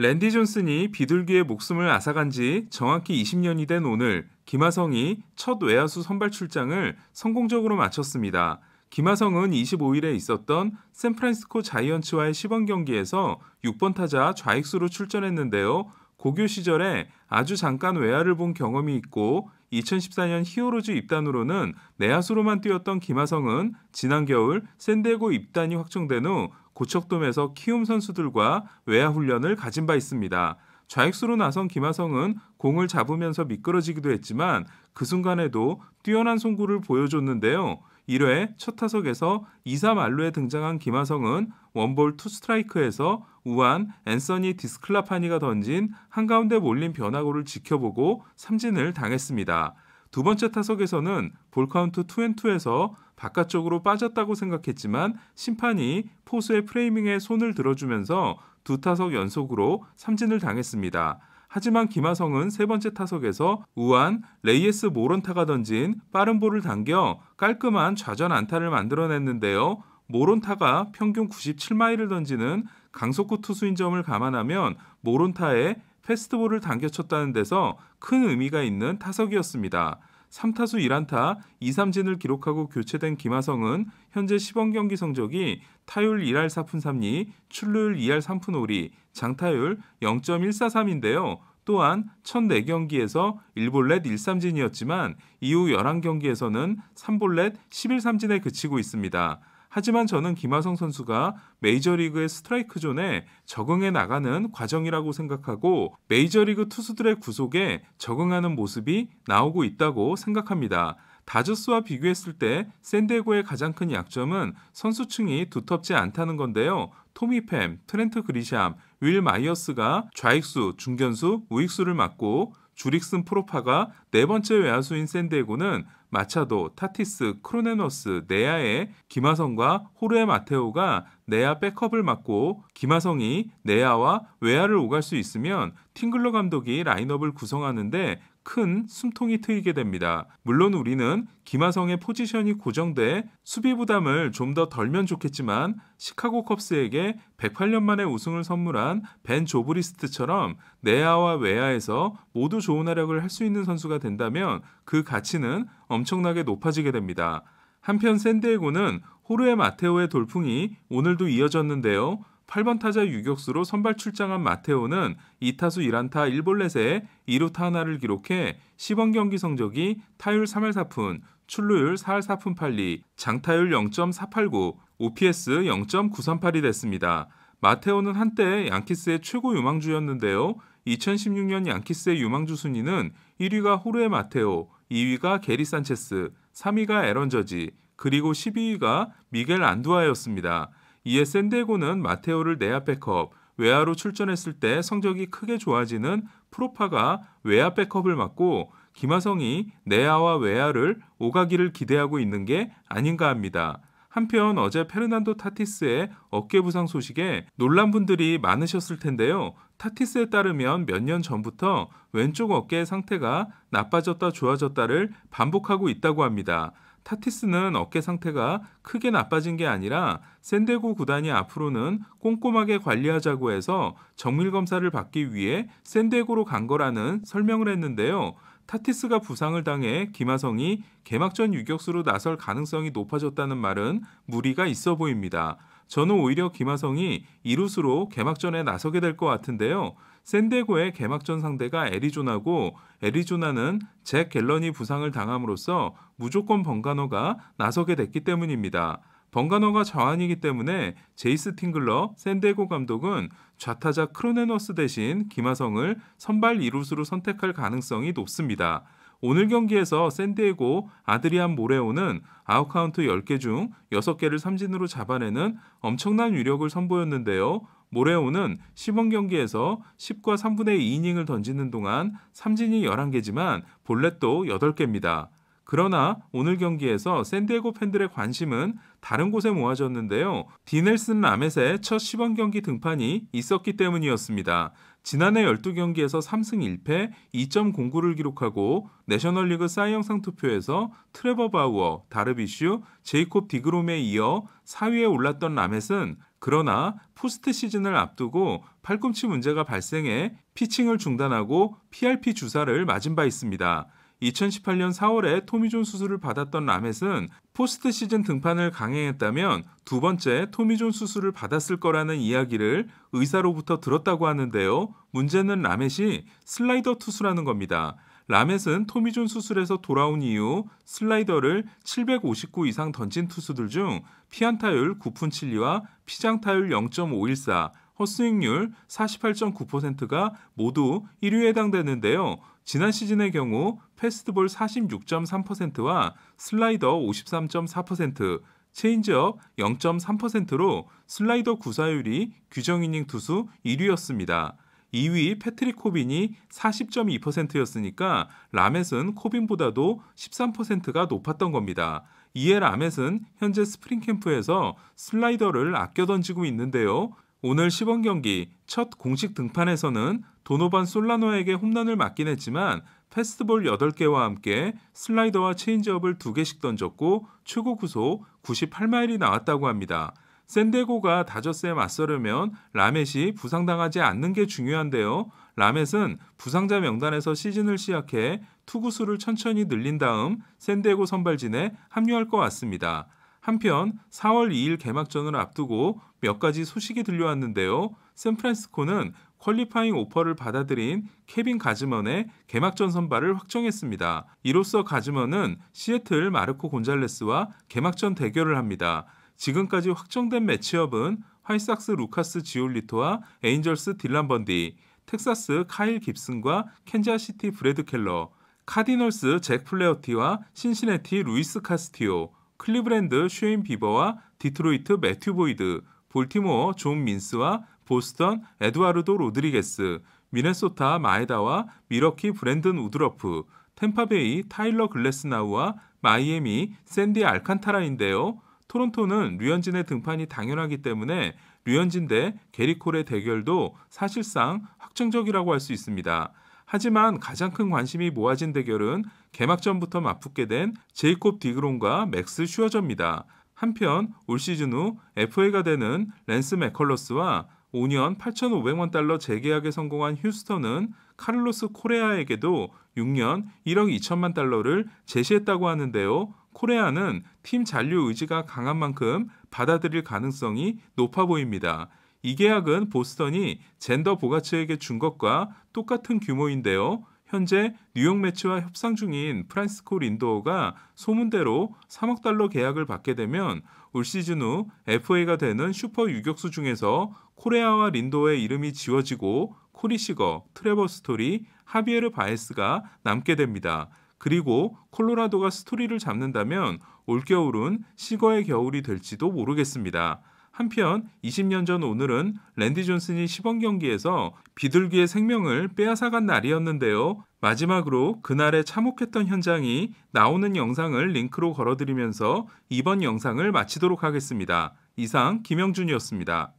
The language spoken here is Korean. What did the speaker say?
랜디 존슨이 비둘기의 목숨을 앗아간 지 정확히 20년이 된 오늘 김하성이 첫 외야수 선발 출장을 성공적으로 마쳤습니다. 김하성은 25일에 있었던 샌프란시스코 자이언츠와의 시범 경기에서 6번 타자 좌익수로 출전했는데요. 고교 시절에 아주 잠깐 외야를 본 경험이 있고 2014년 히어로즈 입단으로는 내야수로만 뛰었던 김하성은 지난 겨울 샌디에고 입단이 확정된 후 고척돔에서 키움 선수들과 외야 훈련을 가진 바 있습니다. 좌익수로 나선 김하성은 공을 잡으면서 미끄러지기도 했지만 그 순간에도 뛰어난 송구를 보여줬는데요. 1회 첫 타석에서 2, 3만루에 등장한 김하성은 원볼 투 스트라이크에서 우한 앤서니 디스클라파니가 던진 한가운데 몰린 변화구를 지켜보고 삼진을 당했습니다. 두 번째 타석에서는 볼카운트 투앤투에서 바깥쪽으로 빠졌다고 생각했지만 심판이 포수의 프레이밍에 손을 들어주면서 두 타석 연속으로 삼진을 당했습니다. 하지만 김하성은 세 번째 타석에서 우한 레이에스 모론타가 던진 빠른 볼을 당겨 깔끔한 좌전 안타를 만들어냈는데요. 모론타가 평균 97마일을 던지는 강속구 투수인 점을 감안하면 모론타의 패스트볼을 당겨쳤다는 데서 큰 의미가 있는 타석이었습니다. 3타수 1안타 2삼진을 기록하고 교체된 김하성은 현재 10원 경기 성적이 타율 1할 4푼 3리, 출루율 2할 3푼 5리, 장타율 0.143인데요. 또한 1004경기에서 1볼넷 1삼진이었지만 이후 11경기에서는 3볼넷 11삼진에 그치고 있습니다. 하지만 저는 김하성 선수가 메이저리그의 스트라이크 존에 적응해 나가는 과정이라고 생각하고 메이저리그 투수들의 구속에 적응하는 모습이 나오고 있다고 생각합니다. 다저스와 비교했을 때 샌디에고의 가장 큰 약점은 선수층이 두텁지 않다는 건데요. 토미팸, 트렌트 그리샴, 윌 마이어스가 좌익수, 중견수, 우익수를 맡고 주릭슨 프로파가 네 번째 외야수인 샌디에고는 마차도, 타티스, 크로네노스, 네야의 김하성과 호르에 마테오가 네야 백업을 맡고 김하성이 네야와 외야를 오갈 수 있으면 팅글러 감독이 라인업을 구성하는데 큰 숨통이 트이게 됩니다. 물론 우리는 김하성의 포지션이 고정돼 수비 부담을 좀 더 덜면 좋겠지만 시카고 컵스에게 108년 만에 우승을 선물한 벤 조브리스트처럼 내야와 외야에서 모두 좋은 활약을 할 수 있는 선수가 된다면 그 가치는 엄청나게 높아지게 됩니다. 한편 샌디에고는 호르에 마테오의 돌풍이 오늘도 이어졌는데요. 8번 타자 유격수로 선발 출장한 마테오는 2타수 1안타 1볼넷에 2루타 하나를 기록해 10원 경기 성적이 타율 3할 4푼, 출루율 4할 4푼 8리, 장타율 0.489, OPS 0.938이 됐습니다. 마테오는 한때 양키스의 최고 유망주였는데요. 2016년 양키스의 유망주 순위는 1위가 호르에 마테오, 2위가 게리 산체스, 3위가 에런 저지, 그리고 12위가 미겔 안두아였습니다. 이에 샌디에고는 마테오를 내야 백업, 외야로 출전했을 때 성적이 크게 좋아지는 프로파가 외야 백업을 맡고 김하성이 내야와 외야를 오가기를 기대하고 있는 게 아닌가 합니다. 한편 어제 페르난도 타티스의 어깨 부상 소식에 놀란 분들이 많으셨을 텐데요. 타티스에 따르면 몇 년 전부터 왼쪽 어깨의 상태가 나빠졌다 좋아졌다를 반복하고 있다고 합니다. 타티스는 어깨 상태가 크게 나빠진 게 아니라 샌데고 구단이 앞으로는 꼼꼼하게 관리하자고 해서 정밀 검사를 받기 위해 샌데고로 간 거라는 설명을 했는데요. 타티스가 부상을 당해 김하성이 개막전 유격수로 나설 가능성이 높아졌다는 말은 무리가 있어 보입니다. 저는 오히려 김하성이 이루수로 개막전에 나서게 될 것 같은데요. 샌디에고의 개막전 상대가 애리조나고 애리조나는 잭 갤런이 부상을 당함으로써 무조건 번가노가 나서게 됐기 때문입니다. 번가노가 좌완이기 때문에 제이스 팅글러 샌디에고 감독은 좌타자 크로네노스 대신 김하성을 선발 이루수로 선택할 가능성이 높습니다. 오늘 경기에서 샌디에고 아드리안 모레오는 아웃카운트 10개 중 6개를 삼진으로 잡아내는 엄청난 위력을 선보였는데요. 모레오는 10원 경기에서 10과 3분의 2이닝을 던지는 동안 삼진이 11개지만 볼넷도 8개입니다. 그러나 오늘 경기에서 샌디에고 팬들의 관심은 다른 곳에 모아졌는데요. 디넬슨 라멧의 첫 10원 경기 등판이 있었기 때문이었습니다. 지난해 12경기에서 3승 1패 2.09를 기록하고 내셔널리그 사이영상 투표에서 트레버 바우어, 다르비슈, 제이콥 디그롬에 이어 4위에 올랐던 라멧은 그러나 포스트 시즌을 앞두고 팔꿈치 문제가 발생해 피칭을 중단하고 PRP 주사를 맞은 바 있습니다. 2018년 4월에 토미존 수술을 받았던 라멧은 포스트 시즌 등판을 강행했다면 두 번째 토미존 수술을 받았을 거라는 이야기를 의사로부터 들었다고 하는데요. 문제는 라멧이 슬라이더 투수라는 겁니다. 라멧은 토미존 수술에서 돌아온 이후 슬라이더를 759 이상 던진 투수들 중 피안타율 9푼 7리와 피장타율 0.514, 헛스윙률 48.9%가 모두 1위에 해당되는데요. 지난 시즌의 경우 패스트볼 46.3%와 슬라이더 53.4%, 체인지업 0.3%로 슬라이더 구사율이 규정 이닝 투수 1위였습니다. 2위 패트릭 코빈이 40.2%였으니까 라멧은 코빈보다도 13%가 높았던 겁니다. 이에 라멧은 현재 스프링 캠프에서 슬라이더를 아껴 던지고 있는데요. 오늘 시범 경기 첫 공식 등판에서는 도노반 솔라노에게 홈런을 맞긴 했지만 패스트볼 8개와 함께 슬라이더와 체인지업을 2개씩 던졌고 최고 구속 98마일이 나왔다고 합니다. 샌데고가 다저스에 맞서려면 라멧이 부상당하지 않는 게 중요한데요. 라멧은 부상자 명단에서 시즌을 시작해 투구수를 천천히 늘린 다음 샌데고 선발진에 합류할 것 같습니다. 한편 4월 2일 개막전을 앞두고 몇 가지 소식이 들려왔는데요. 샌프란시스코는 퀄리파잉 오퍼를 받아들인 케빈 가즈먼의 개막전 선발을 확정했습니다. 이로써 가즈먼은 시애틀 마르코 곤잘레스와 개막전 대결을 합니다. 지금까지 확정된 매치업은 화이삭스 루카스 지올리토와 에인절스 딜란 번디, 텍사스 카일 깁슨과 캔자시티 브래드 켈러, 카디널스 잭 플레어티와 신시네티 루이스 카스티오, 클리브랜드 쉐인 비버와 디트로이트 매튜 보이드, 볼티모어 존 민스와 보스턴 에드와르도 로드리게스, 미네소타 마에다와 미러키 브랜든 우드러프, 템파베이 타일러 글래스나우와 마이애미 샌디 알칸타라인데요. 토론토는 류현진의 등판이 당연하기 때문에 류현진 대 게리콜의 대결도 사실상 확정적이라고 할 수 있습니다. 하지만 가장 큰 관심이 모아진 대결은 개막전부터 맞붙게 된 제이콥 디그론과 맥스 슈어저입니다. 한편 올 시즌 후 FA가 되는 랜스 맥컬러스와 5년 8,500만 달러 재계약에 성공한 휴스턴은 카를로스 코레아에게도 6년 1억 2천만 달러를 제시했다고 하는데요. 코레아는 팀 잔류 의지가 강한 만큼 받아들일 가능성이 높아 보입니다. 이 계약은 보스턴이 젠더 보가츠에게 준 것과 똑같은 규모인데요. 현재 뉴욕 매치와 협상 중인 프란스코 린도어가 소문대로 3억 달러 계약을 받게 되면 올 시즌 후 FA가 되는 슈퍼 유격수 중에서 코레아와 린도어의 이름이 지워지고 코리 시거, 트레버 스토리, 하비에르 바에스가 남게 됩니다. 그리고 콜로라도가 스토리를 잡는다면 올겨울은 시거의 겨울이 될지도 모르겠습니다. 한편 20년 전 오늘은 랜디 존슨이 시범 경기에서 비둘기의 생명을 빼앗아간 날이었는데요. 마지막으로 그날의 참혹했던 현장이 나오는 영상을 링크로 걸어드리면서 이번 영상을 마치도록 하겠습니다. 이상 김영준이었습니다.